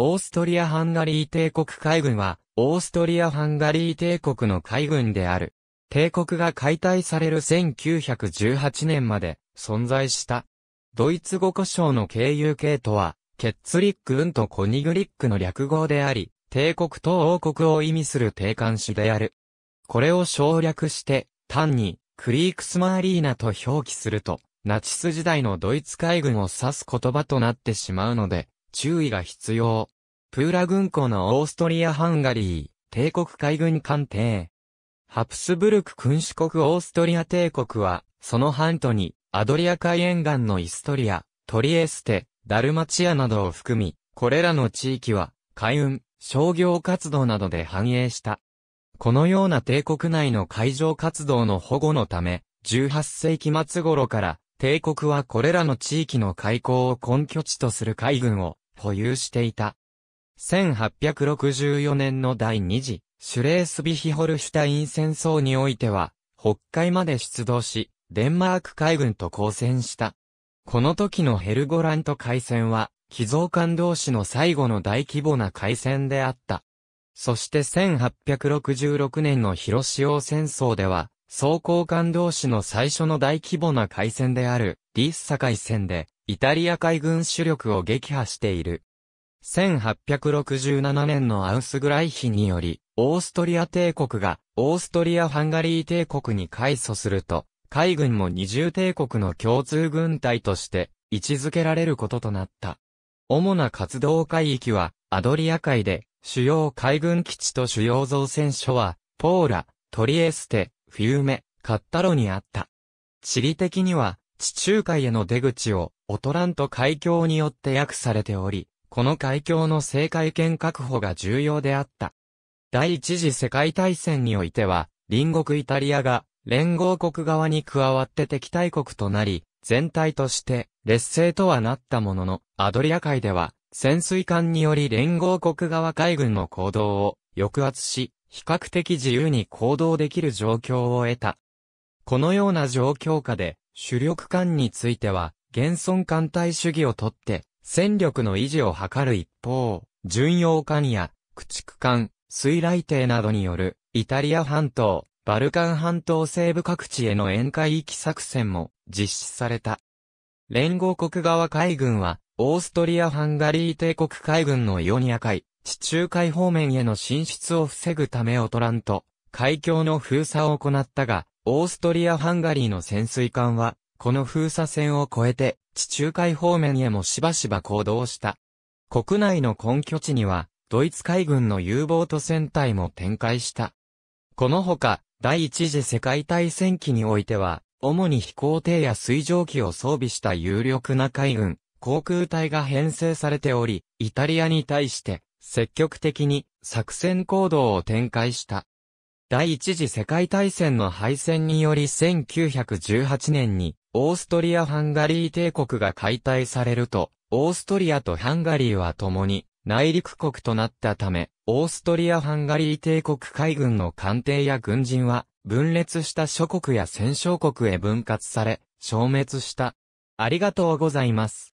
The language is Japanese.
オーストリア・ハンガリー帝国海軍は、オーストリア・ハンガリー帝国の海軍である。帝国が解体される1918年まで存在した。ドイツ語故障の経由系とは、ケッツリック運とコニグリックの略語であり、帝国と王国を意味する定冠詞である。これを省略して、単に、クリークスマーリーナと表記すると、ナチス時代のドイツ海軍を指す言葉となってしまうので、注意が必要。プーラ軍港のオーストリア・ハンガリー、帝国海軍艦艇。ハプスブルク君主国オーストリア帝国は、その半島に、アドリア海沿岸のイストリア、トリエステ、ダルマチアなどを含み、これらの地域は、海運、商業活動などで繁栄した。このような帝国内の海上活動の保護のため、18世紀末頃から、帝国はこれらの地域の開港を根拠地とする海軍を、保有していた。1864年の第二次、シュレースビヒホルシュタイン戦争においては、北海まで出動し、デンマーク海軍と交戦した。この時のヘルゴラント海戦は、寄贈艦同士の最後の大規模な海戦であった。そして1866年の広潮戦争では、装甲艦同士の最初の大規模な海戦である、リース海戦で、イタリア海軍主力を撃破している。1867年のアウスグライヒにより、オーストリア帝国が、オーストリア・ハンガリー帝国に改組すると、海軍も二重帝国の共通軍隊として、位置づけられることとなった。主な活動海域は、アドリア海で、主要海軍基地と主要造船所は、ポーラ、トリエステ、フィウメ、カッタロにあった。地理的には、地中海への出口をオトラント海峡によって訳されており、この海峡の制海権確保が重要であった。第一次世界大戦においては、隣国イタリアが連合国側に加わって敵対国となり、全体として劣勢とはなったものの、アドリア海では潜水艦により連合国側海軍の行動を抑圧し、比較的自由に行動できる状況を得た。このような状況下で、主力艦については、現存艦隊主義をとって、戦力の維持を図る一方、巡洋艦や、駆逐艦、水雷艇などによる、イタリア半島、バルカン半島西部各地への沿海域作戦も実施された。連合国側海軍は、オーストリア・ハンガリー帝国海軍のイオニア海、地中海方面への進出を防ぐためオトランと、海峡の封鎖を行ったが、オーストリア・ハンガリーの潜水艦は、この封鎖線を越えて、地中海方面へもしばしば行動した。国内の根拠地には、ドイツ海軍の U ボート戦隊も展開した。このほか、第一次世界大戦期においては、主に飛行艇や水蒸気を装備した有力な海軍、航空隊が編成されており、イタリアに対して、積極的に作戦行動を展開した。第一次世界大戦の敗戦により1918年にオーストリア・ハンガリー帝国が解体されると、オーストリアとハンガリーは共に内陸国となったため、オーストリア・ハンガリー帝国海軍の艦艇や軍人は分裂した諸国や戦勝国へ分割され、消滅した。ありがとうございます。